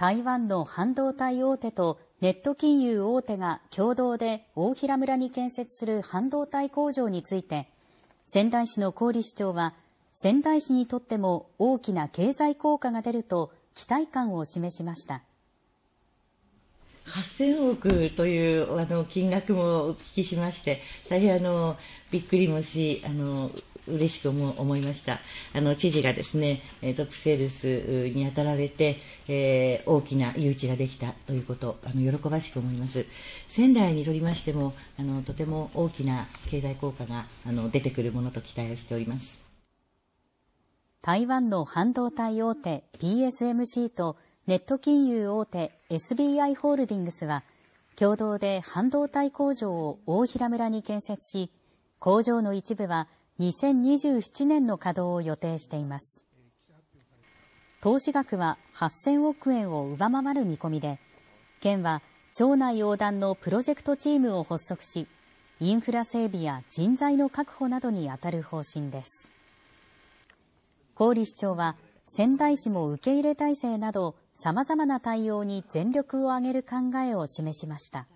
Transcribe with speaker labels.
Speaker 1: 台湾の半導体大手とネット金融大手が共同で大平村に建設する半導体工場について、仙台市の郡市長は、仙台市にとっても大きな経済効果が出ると期待感を示しました。
Speaker 2: 8000億というあの金額もお聞きしまして、大変あのびっくりもし、あの嬉しく思思いました。あの知事がですね、トップセールスに当たられて、えー、大きな誘致ができたということ、あの喜ばしく思います。仙台にとりまし
Speaker 1: ても、あのとても大きな経済効果があの出てくるものと期待をしております。台湾の半導体大手 PSMC とネット金融大手 SBI ホールディングスは、共同で半導体工場を大平村に建設し、工場の一部は2027年の稼働を予定しています。投資額は8000億円を上回る見込みで、県は町内横断のプロジェクトチームを発足し、インフラ整備や人材の確保などに当たる方針です。郡市長は、仙台市も受け入れ体制など、様々な対応に全力を挙げる考えを示しました。